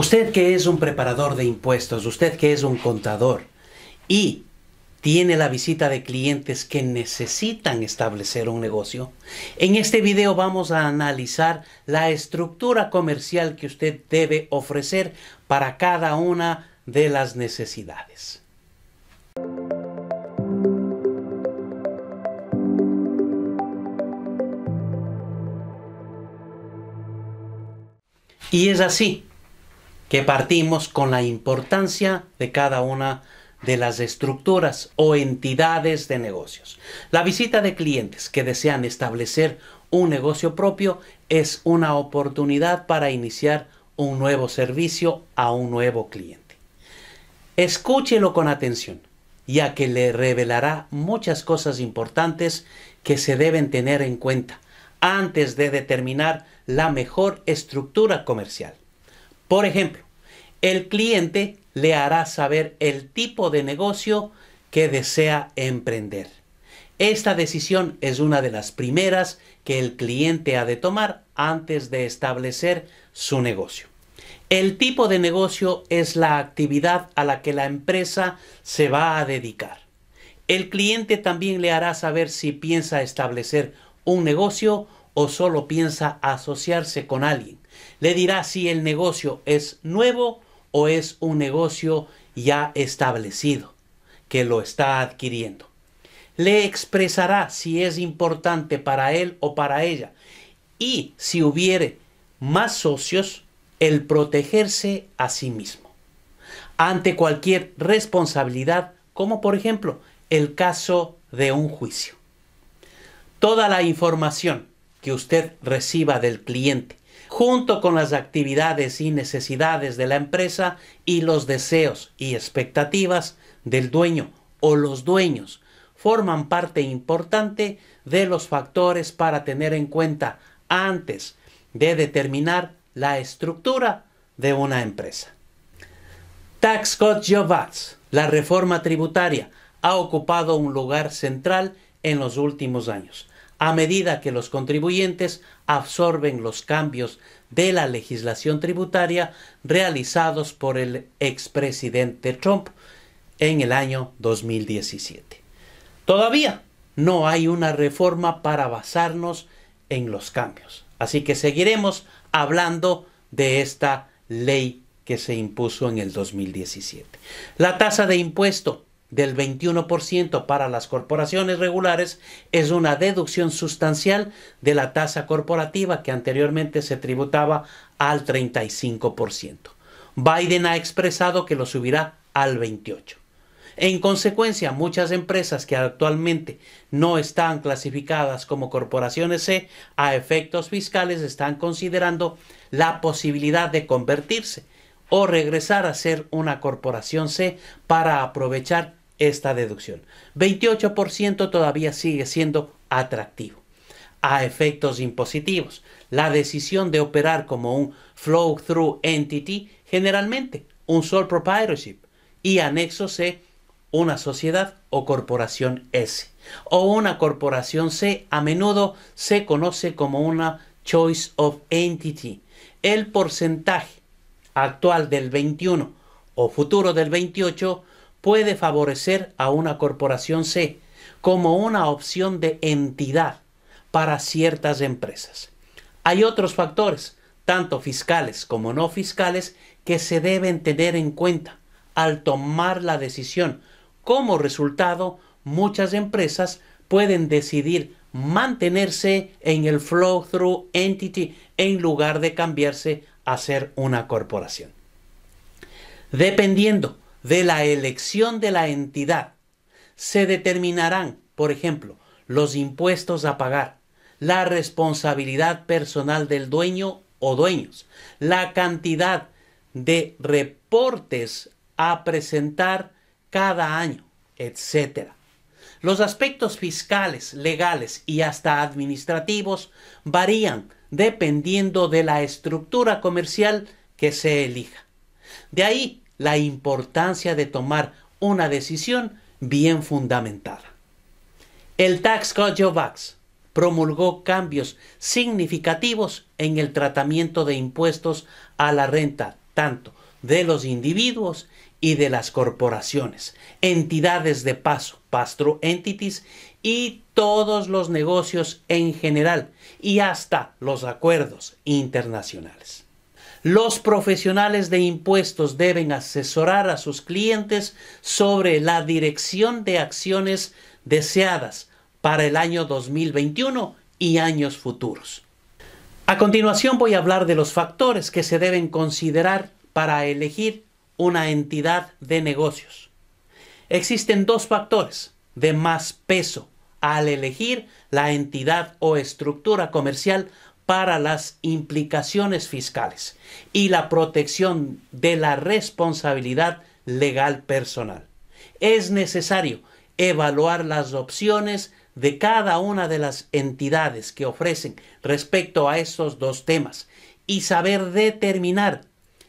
Usted que es un preparador de impuestos, usted que es un contador y tiene la visita de clientes que necesitan establecer un negocio, en este video vamos a analizar la estructura comercial que usted debe ofrecer para cada una de las necesidades. Y es así, que partimos con la importancia de cada una de las estructuras o entidades de negocios. La visita de clientes que desean establecer un negocio propio es una oportunidad para iniciar un nuevo servicio a un nuevo cliente. Escúchelo con atención, ya que le revelará muchas cosas importantes que se deben tener en cuenta antes de determinar la mejor estructura comercial. Por ejemplo, el cliente le hará saber el tipo de negocio que desea emprender. Esta decisión es una de las primeras que el cliente ha de tomar antes de establecer su negocio. El tipo de negocio es la actividad a la que la empresa se va a dedicar. El cliente también le hará saber si piensa establecer un negocio o solo piensa asociarse con alguien le dirá si el negocio es nuevo o es un negocio ya establecido que lo está adquiriendo. Le expresará si es importante para él o para ella y si hubiere más socios, el protegerse a sí mismo ante cualquier responsabilidad, como por ejemplo el caso de un juicio. Toda la información que usted reciba del cliente junto con las actividades y necesidades de la empresa y los deseos y expectativas del dueño o los dueños, forman parte importante de los factores para tener en cuenta antes de determinar la estructura de una empresa. Tax Code Jobats, la reforma tributaria, ha ocupado un lugar central en los últimos años a medida que los contribuyentes absorben los cambios de la legislación tributaria realizados por el expresidente Trump en el año 2017. Todavía no hay una reforma para basarnos en los cambios. Así que seguiremos hablando de esta ley que se impuso en el 2017. La tasa de impuesto del 21% para las corporaciones regulares es una deducción sustancial de la tasa corporativa que anteriormente se tributaba al 35%. Biden ha expresado que lo subirá al 28%. En consecuencia, muchas empresas que actualmente no están clasificadas como corporaciones C a efectos fiscales están considerando la posibilidad de convertirse o regresar a ser una corporación C para aprovechar esta deducción. 28% todavía sigue siendo atractivo. A efectos impositivos, la decisión de operar como un flow-through entity, generalmente un sole proprietorship, y anexo C, una sociedad o corporación S. O una corporación C a menudo se conoce como una choice of entity. El porcentaje actual del 21 o futuro del 28 puede favorecer a una corporación C como una opción de entidad para ciertas empresas. Hay otros factores, tanto fiscales como no fiscales, que se deben tener en cuenta al tomar la decisión. Como resultado, muchas empresas pueden decidir mantenerse en el flow-through entity en lugar de cambiarse a ser una corporación. Dependiendo de la elección de la entidad. Se determinarán, por ejemplo, los impuestos a pagar, la responsabilidad personal del dueño o dueños, la cantidad de reportes a presentar cada año, etc. Los aspectos fiscales, legales y hasta administrativos varían dependiendo de la estructura comercial que se elija. De ahí la importancia de tomar una decisión bien fundamentada. El Tax Code Vax promulgó cambios significativos en el tratamiento de impuestos a la renta, tanto de los individuos y de las corporaciones, entidades de paso, pastro entities y todos los negocios en general y hasta los acuerdos internacionales. Los profesionales de impuestos deben asesorar a sus clientes sobre la dirección de acciones deseadas para el año 2021 y años futuros. A continuación voy a hablar de los factores que se deben considerar para elegir una entidad de negocios. Existen dos factores de más peso al elegir la entidad o estructura comercial para las implicaciones fiscales y la protección de la responsabilidad legal personal. Es necesario evaluar las opciones de cada una de las entidades que ofrecen respecto a estos dos temas y saber determinar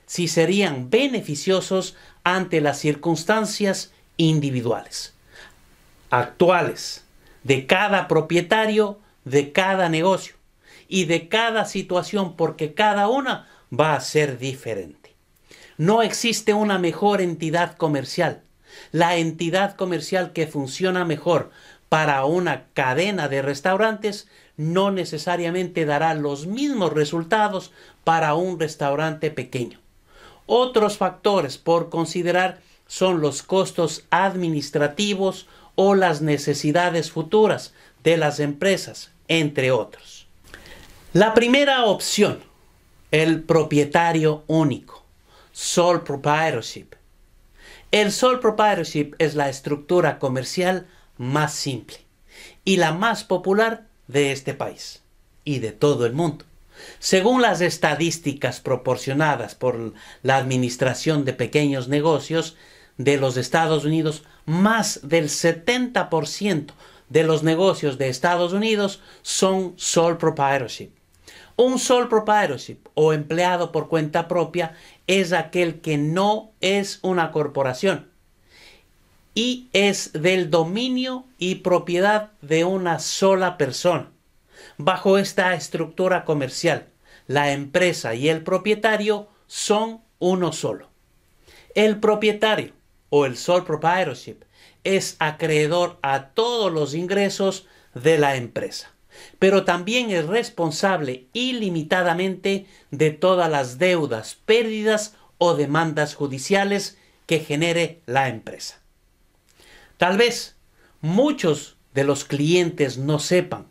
si serían beneficiosos ante las circunstancias individuales, actuales, de cada propietario, de cada negocio y de cada situación, porque cada una va a ser diferente. No existe una mejor entidad comercial. La entidad comercial que funciona mejor para una cadena de restaurantes no necesariamente dará los mismos resultados para un restaurante pequeño. Otros factores por considerar son los costos administrativos o las necesidades futuras de las empresas, entre otros. La primera opción, el propietario único, sole proprietorship. El sole proprietorship es la estructura comercial más simple y la más popular de este país y de todo el mundo. Según las estadísticas proporcionadas por la Administración de Pequeños Negocios de los Estados Unidos, más del 70% de los negocios de Estados Unidos son sole proprietorship. Un sole proprietorship o empleado por cuenta propia es aquel que no es una corporación y es del dominio y propiedad de una sola persona. Bajo esta estructura comercial, la empresa y el propietario son uno solo. El propietario o el sole proprietorship es acreedor a todos los ingresos de la empresa pero también es responsable ilimitadamente de todas las deudas, pérdidas o demandas judiciales que genere la empresa. Tal vez muchos de los clientes no sepan,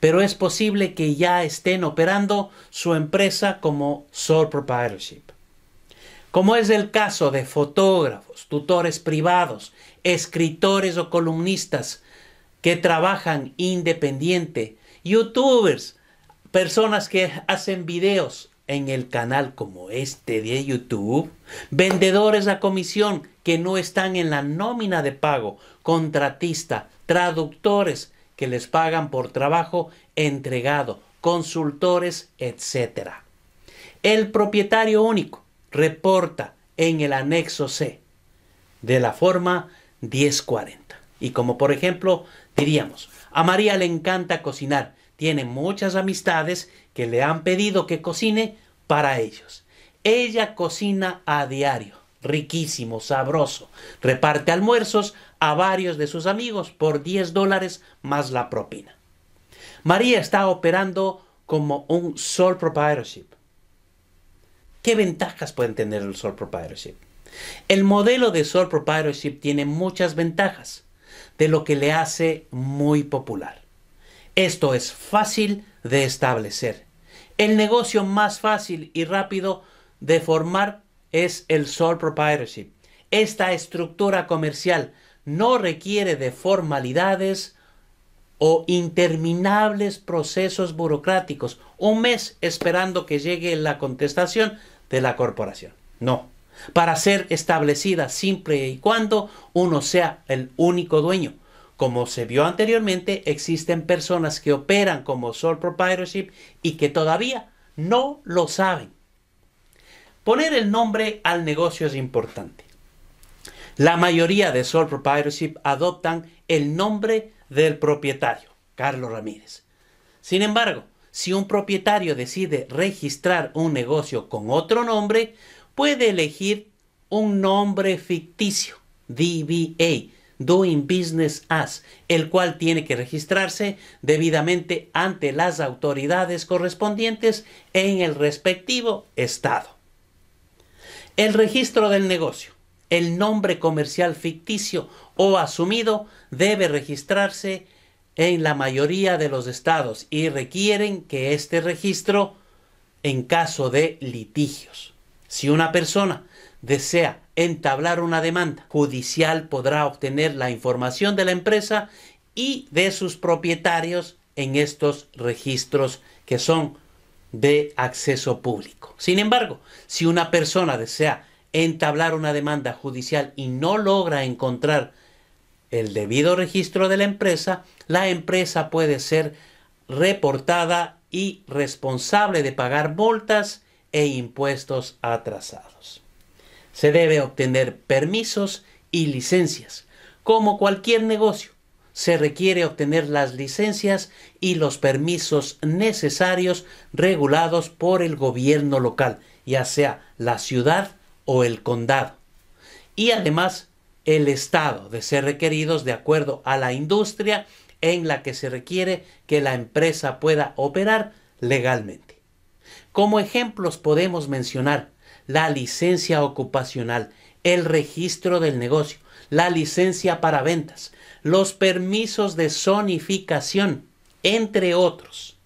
pero es posible que ya estén operando su empresa como sole proprietorship. Como es el caso de fotógrafos, tutores privados, escritores o columnistas que trabajan independiente youtubers, personas que hacen videos en el canal como este de YouTube, vendedores a comisión que no están en la nómina de pago, contratista, traductores que les pagan por trabajo entregado, consultores, etc. El propietario único reporta en el anexo C de la forma 1040. Y como por ejemplo diríamos, a María le encanta cocinar, tiene muchas amistades que le han pedido que cocine para ellos. Ella cocina a diario, riquísimo, sabroso, reparte almuerzos a varios de sus amigos por 10 dólares más la propina. María está operando como un sole proprietorship. ¿Qué ventajas pueden tener el sole proprietorship? El modelo de sole proprietorship tiene muchas ventajas de lo que le hace muy popular. Esto es fácil de establecer. El negocio más fácil y rápido de formar es el sole proprietorship. Esta estructura comercial no requiere de formalidades o interminables procesos burocráticos, un mes esperando que llegue la contestación de la corporación. No, para ser establecida siempre y cuando uno sea el único dueño. Como se vio anteriormente, existen personas que operan como sole proprietorship y que todavía no lo saben. Poner el nombre al negocio es importante. La mayoría de sole proprietorship adoptan el nombre del propietario, Carlos Ramírez. Sin embargo, si un propietario decide registrar un negocio con otro nombre, puede elegir un nombre ficticio, DBA, Doing Business As, el cual tiene que registrarse debidamente ante las autoridades correspondientes en el respectivo estado. El registro del negocio. El nombre comercial ficticio o asumido debe registrarse en la mayoría de los estados y requieren que este registro en caso de litigios. Si una persona desea entablar una demanda judicial, podrá obtener la información de la empresa y de sus propietarios en estos registros que son de acceso público. Sin embargo, si una persona desea entablar una demanda judicial y no logra encontrar el debido registro de la empresa, la empresa puede ser reportada y responsable de pagar multas e impuestos atrasados. Se debe obtener permisos y licencias. Como cualquier negocio, se requiere obtener las licencias y los permisos necesarios regulados por el gobierno local, ya sea la ciudad o el condado. Y además, el Estado de ser requeridos de acuerdo a la industria en la que se requiere que la empresa pueda operar legalmente. Como ejemplos podemos mencionar la licencia ocupacional, el registro del negocio, la licencia para ventas, los permisos de zonificación, entre otros.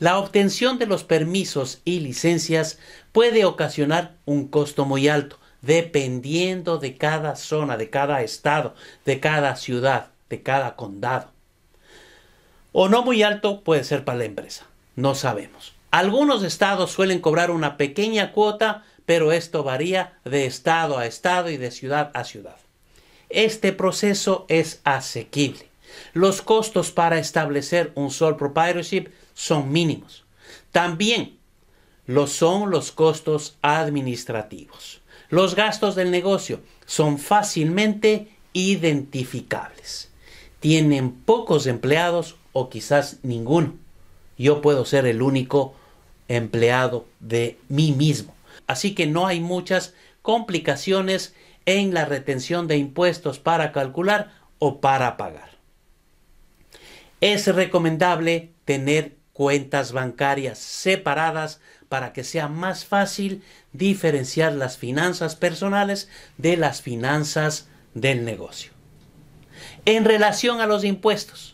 La obtención de los permisos y licencias puede ocasionar un costo muy alto, dependiendo de cada zona, de cada estado, de cada ciudad, de cada condado. O no muy alto puede ser para la empresa, no sabemos. Algunos estados suelen cobrar una pequeña cuota, pero esto varía de estado a estado y de ciudad a ciudad. Este proceso es asequible. Los costos para establecer un sole proprietorship son mínimos. También lo son los costos administrativos. Los gastos del negocio son fácilmente identificables. Tienen pocos empleados o quizás ninguno. Yo puedo ser el único empleado de mí mismo. Así que no hay muchas complicaciones en la retención de impuestos para calcular o para pagar. Es recomendable tener cuentas bancarias separadas para que sea más fácil diferenciar las finanzas personales de las finanzas del negocio. En relación a los impuestos,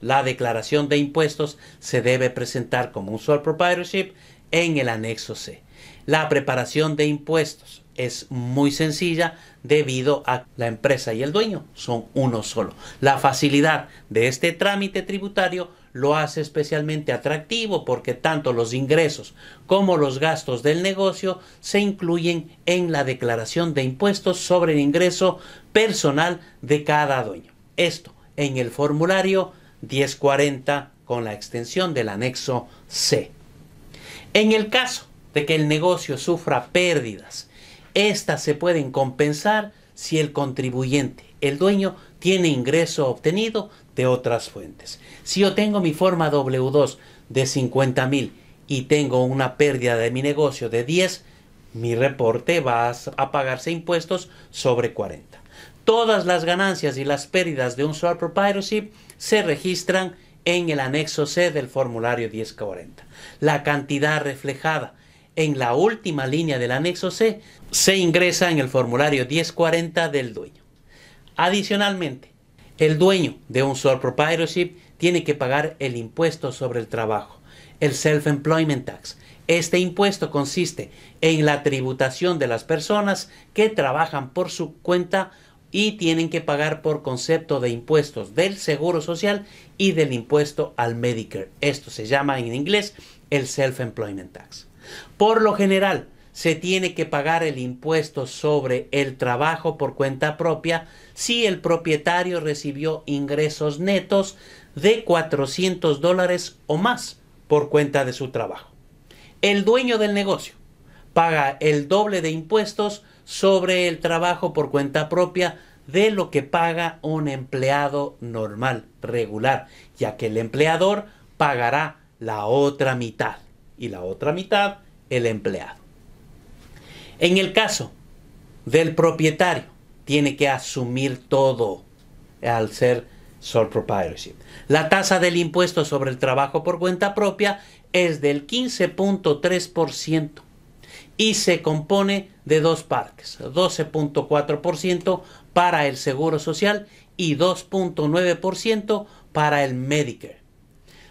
la declaración de impuestos se debe presentar como un sole proprietorship en el anexo C. La preparación de impuestos es muy sencilla debido a que la empresa y el dueño son uno solo. La facilidad de este trámite tributario lo hace especialmente atractivo porque tanto los ingresos como los gastos del negocio se incluyen en la declaración de impuestos sobre el ingreso personal de cada dueño. Esto en el formulario 1040 con la extensión del anexo C. En el caso de que el negocio sufra pérdidas, estas se pueden compensar si el contribuyente, el dueño, tiene ingreso obtenido de otras fuentes. Si yo tengo mi forma W2 de 50 mil y tengo una pérdida de mi negocio de 10, mi reporte va a pagarse impuestos sobre 40. Todas las ganancias y las pérdidas de un sole proprietorship se registran en el anexo C del formulario 1040. La cantidad reflejada en la última línea del anexo C se ingresa en el formulario 1040 del dueño. Adicionalmente, el dueño de un sole proprietorship tiene que pagar el impuesto sobre el trabajo, el self-employment tax. Este impuesto consiste en la tributación de las personas que trabajan por su cuenta y tienen que pagar por concepto de impuestos del Seguro Social y del impuesto al Medicare. Esto se llama en inglés el Self-Employment Tax. Por lo general, se tiene que pagar el impuesto sobre el trabajo por cuenta propia si el propietario recibió ingresos netos de 400 dólares o más por cuenta de su trabajo. El dueño del negocio paga el doble de impuestos sobre el trabajo por cuenta propia de lo que paga un empleado normal, regular, ya que el empleador pagará la otra mitad y la otra mitad el empleado. En el caso del propietario, tiene que asumir todo al ser sole proprietorship. La tasa del impuesto sobre el trabajo por cuenta propia es del 15.3% y se compone de dos partes, 12.4% para el Seguro Social y 2.9% para el Medicare.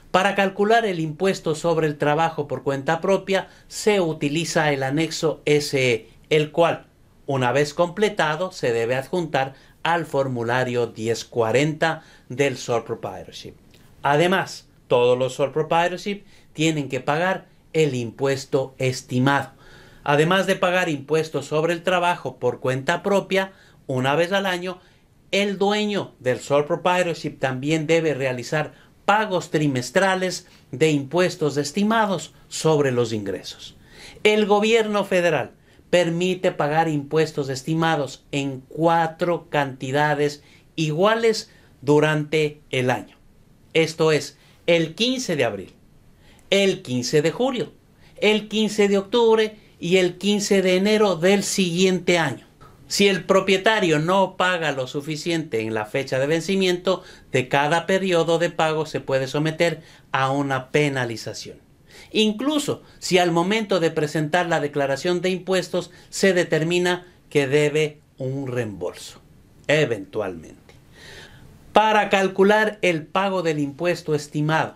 Para calcular el impuesto sobre el trabajo por cuenta propia se utiliza el anexo SE, el cual, una vez completado, se debe adjuntar al formulario 1040 del Sole Proprietorship. Además, todos los Sole Proprietorship tienen que pagar el impuesto estimado Además de pagar impuestos sobre el trabajo por cuenta propia, una vez al año, el dueño del sole proprietorship también debe realizar pagos trimestrales de impuestos estimados sobre los ingresos. El gobierno federal permite pagar impuestos estimados en cuatro cantidades iguales durante el año. Esto es, el 15 de abril, el 15 de julio, el 15 de octubre y el 15 de enero del siguiente año. Si el propietario no paga lo suficiente en la fecha de vencimiento de cada periodo de pago, se puede someter a una penalización. Incluso si al momento de presentar la declaración de impuestos se determina que debe un reembolso, eventualmente. Para calcular el pago del impuesto estimado,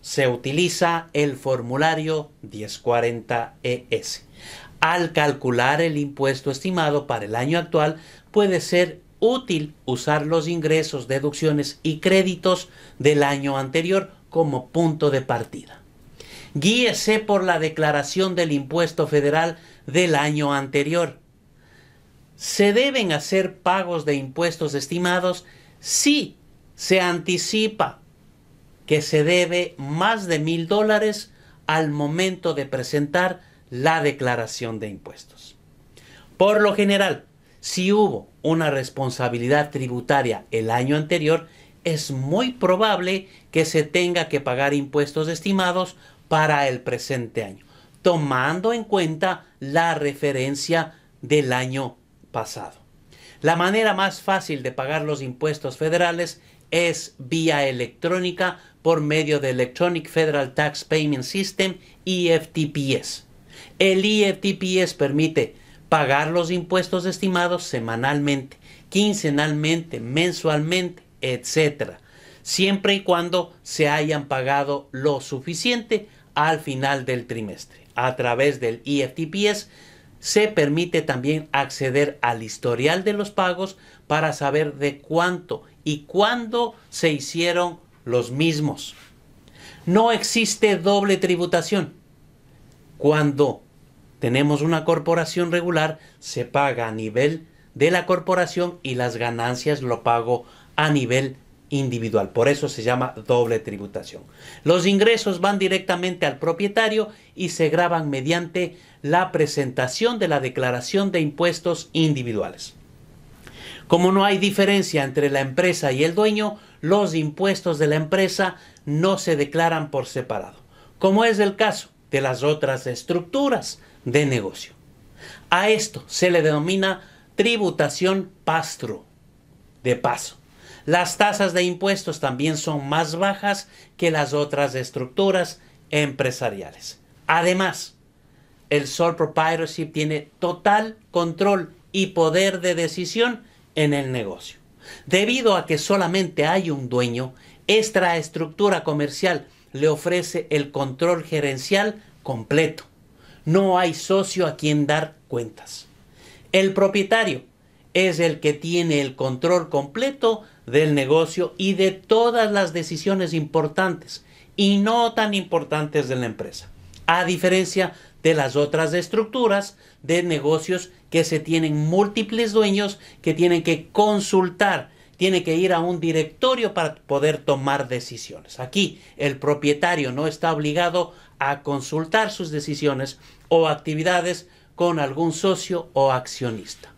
se utiliza el formulario 1040ES al calcular el impuesto estimado para el año actual, puede ser útil usar los ingresos, deducciones y créditos del año anterior como punto de partida. Guíese por la declaración del impuesto federal del año anterior. Se deben hacer pagos de impuestos estimados si se anticipa que se debe más de mil dólares al momento de presentar la declaración de impuestos. Por lo general, si hubo una responsabilidad tributaria el año anterior, es muy probable que se tenga que pagar impuestos estimados para el presente año, tomando en cuenta la referencia del año pasado. La manera más fácil de pagar los impuestos federales es vía electrónica por medio de Electronic Federal Tax Payment System, EFTPS. El IFTPS e e permite pagar los impuestos estimados semanalmente, quincenalmente, mensualmente, etc. Siempre y cuando se hayan pagado lo suficiente al final del trimestre. A través del IFTPS e se permite también acceder al historial de los pagos para saber de cuánto y cuándo se hicieron los mismos. No existe doble tributación. Cuando tenemos una corporación regular, se paga a nivel de la corporación y las ganancias lo pago a nivel individual. Por eso se llama doble tributación. Los ingresos van directamente al propietario y se graban mediante la presentación de la declaración de impuestos individuales. Como no hay diferencia entre la empresa y el dueño, los impuestos de la empresa no se declaran por separado, como es el caso de las otras estructuras de negocio. A esto se le denomina tributación pastro, de paso. Las tasas de impuestos también son más bajas que las otras estructuras empresariales. Además, el sole proprietorship tiene total control y poder de decisión en el negocio. Debido a que solamente hay un dueño, esta estructura comercial le ofrece el control gerencial completo no hay socio a quien dar cuentas. El propietario es el que tiene el control completo del negocio y de todas las decisiones importantes y no tan importantes de la empresa, a diferencia de las otras estructuras de negocios que se tienen múltiples dueños que tienen que consultar, tienen que ir a un directorio para poder tomar decisiones. Aquí el propietario no está obligado a consultar sus decisiones o actividades con algún socio o accionista.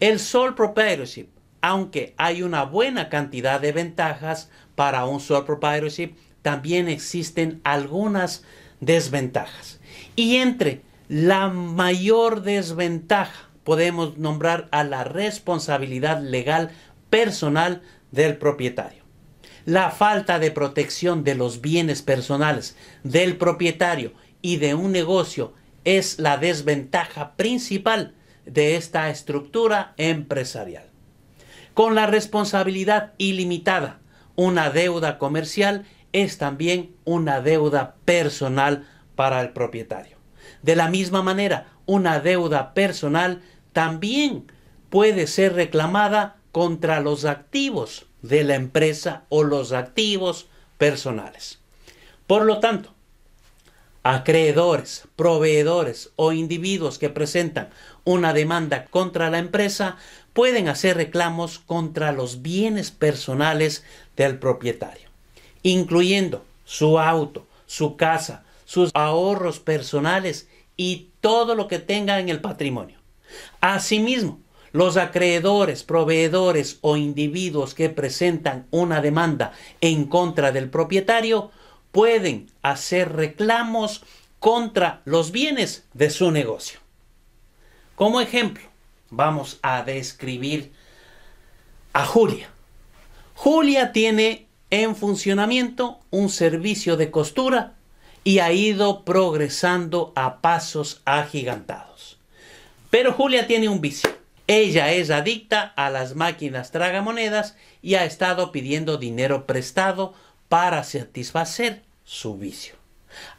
El sole proprietorship, aunque hay una buena cantidad de ventajas para un sole proprietorship, también existen algunas desventajas. Y entre la mayor desventaja podemos nombrar a la responsabilidad legal personal del propietario. La falta de protección de los bienes personales del propietario y de un negocio es la desventaja principal de esta estructura empresarial. Con la responsabilidad ilimitada, una deuda comercial es también una deuda personal para el propietario. De la misma manera, una deuda personal también puede ser reclamada contra los activos de la empresa o los activos personales. Por lo tanto, acreedores, proveedores o individuos que presentan una demanda contra la empresa pueden hacer reclamos contra los bienes personales del propietario, incluyendo su auto, su casa, sus ahorros personales y todo lo que tenga en el patrimonio. Asimismo, los acreedores, proveedores o individuos que presentan una demanda en contra del propietario pueden hacer reclamos contra los bienes de su negocio. Como ejemplo, vamos a describir a Julia. Julia tiene en funcionamiento un servicio de costura y ha ido progresando a pasos agigantados. Pero Julia tiene un vicio. Ella es adicta a las máquinas tragamonedas y ha estado pidiendo dinero prestado para satisfacer su vicio.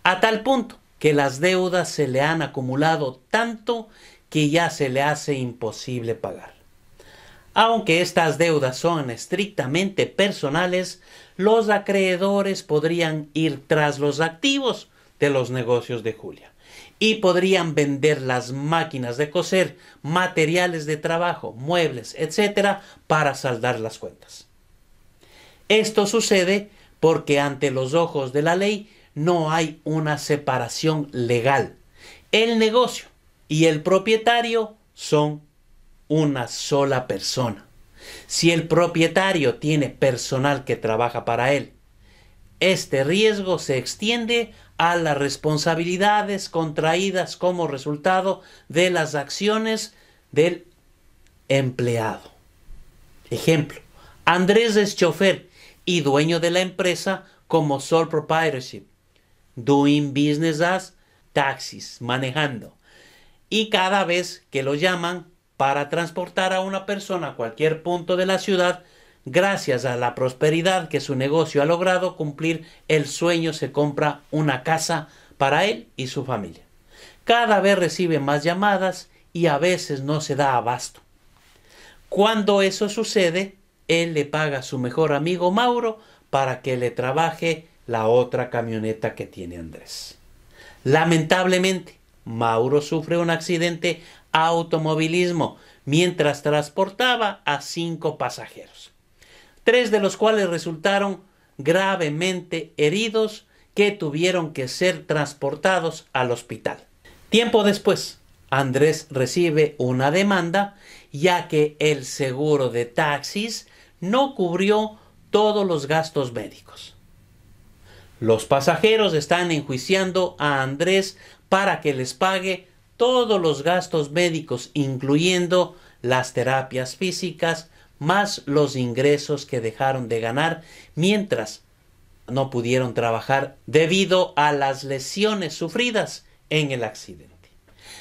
A tal punto que las deudas se le han acumulado tanto que ya se le hace imposible pagar. Aunque estas deudas son estrictamente personales, los acreedores podrían ir tras los activos de los negocios de Julia y podrían vender las máquinas de coser, materiales de trabajo, muebles, etcétera para saldar las cuentas. Esto sucede porque ante los ojos de la ley no hay una separación legal. El negocio y el propietario son una sola persona. Si el propietario tiene personal que trabaja para él este riesgo se extiende a las responsabilidades contraídas como resultado de las acciones del empleado. Ejemplo, Andrés es chofer y dueño de la empresa como sole proprietorship, doing business as taxis, manejando. Y cada vez que lo llaman para transportar a una persona a cualquier punto de la ciudad, Gracias a la prosperidad que su negocio ha logrado cumplir, el sueño se compra una casa para él y su familia. Cada vez recibe más llamadas y a veces no se da abasto. Cuando eso sucede, él le paga a su mejor amigo Mauro para que le trabaje la otra camioneta que tiene Andrés. Lamentablemente, Mauro sufre un accidente automovilismo mientras transportaba a cinco pasajeros tres de los cuales resultaron gravemente heridos que tuvieron que ser transportados al hospital. Tiempo después, Andrés recibe una demanda ya que el seguro de taxis no cubrió todos los gastos médicos. Los pasajeros están enjuiciando a Andrés para que les pague todos los gastos médicos, incluyendo las terapias físicas, más los ingresos que dejaron de ganar mientras no pudieron trabajar debido a las lesiones sufridas en el accidente.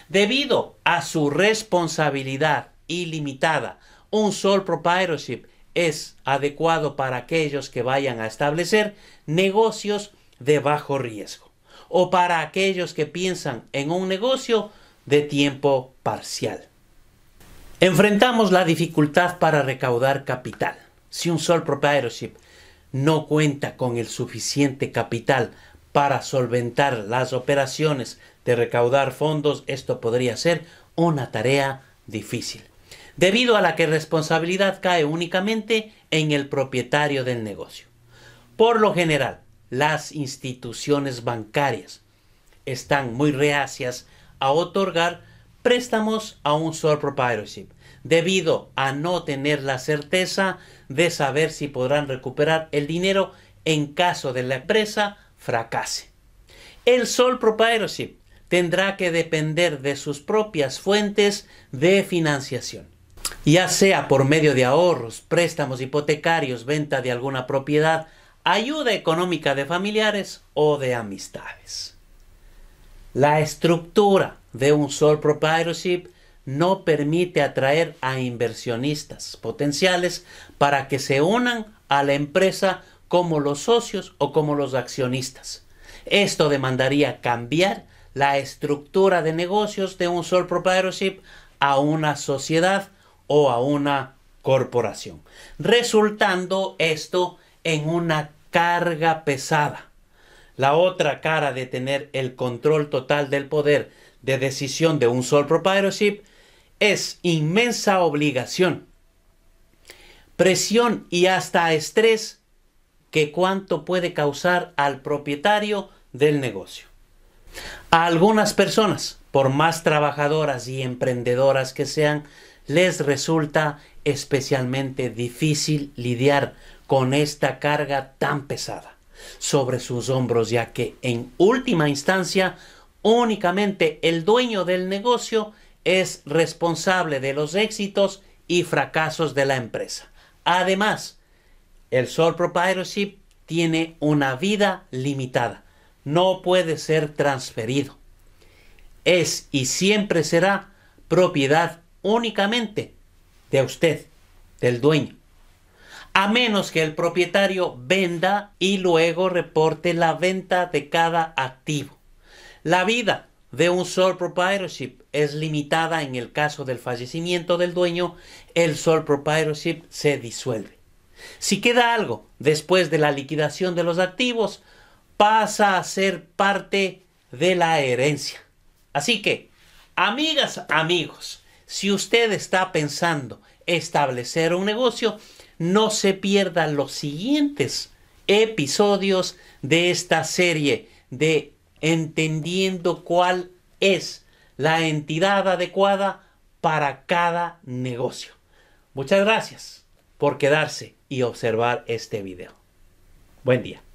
Debido a su responsabilidad ilimitada, un sole proprietorship es adecuado para aquellos que vayan a establecer negocios de bajo riesgo o para aquellos que piensan en un negocio de tiempo parcial. Enfrentamos la dificultad para recaudar capital. Si un sole proprietorship no cuenta con el suficiente capital para solventar las operaciones de recaudar fondos, esto podría ser una tarea difícil, debido a la que responsabilidad cae únicamente en el propietario del negocio. Por lo general, las instituciones bancarias están muy reacias a otorgar préstamos a un sole proprietorship, debido a no tener la certeza de saber si podrán recuperar el dinero en caso de la empresa fracase. El sole proprietorship tendrá que depender de sus propias fuentes de financiación, ya sea por medio de ahorros, préstamos hipotecarios, venta de alguna propiedad, ayuda económica de familiares o de amistades. La estructura de un sole proprietorship no permite atraer a inversionistas potenciales para que se unan a la empresa como los socios o como los accionistas. Esto demandaría cambiar la estructura de negocios de un sole proprietorship a una sociedad o a una corporación, resultando esto en una carga pesada. La otra cara de tener el control total del poder de decisión de un sole proprietorship es inmensa obligación, presión y hasta estrés que cuánto puede causar al propietario del negocio. A algunas personas, por más trabajadoras y emprendedoras que sean, les resulta especialmente difícil lidiar con esta carga tan pesada sobre sus hombros, ya que en última instancia únicamente el dueño del negocio es responsable de los éxitos y fracasos de la empresa. Además, el sole proprietorship tiene una vida limitada. No puede ser transferido. Es y siempre será propiedad únicamente de usted, del dueño. A menos que el propietario venda y luego reporte la venta de cada activo. La vida de un sole proprietorship es limitada en el caso del fallecimiento del dueño, el sole proprietorship se disuelve. Si queda algo después de la liquidación de los activos, pasa a ser parte de la herencia. Así que, amigas, amigos, si usted está pensando establecer un negocio, no se pierda los siguientes episodios de esta serie de entendiendo cuál es la entidad adecuada para cada negocio. Muchas gracias por quedarse y observar este video. Buen día.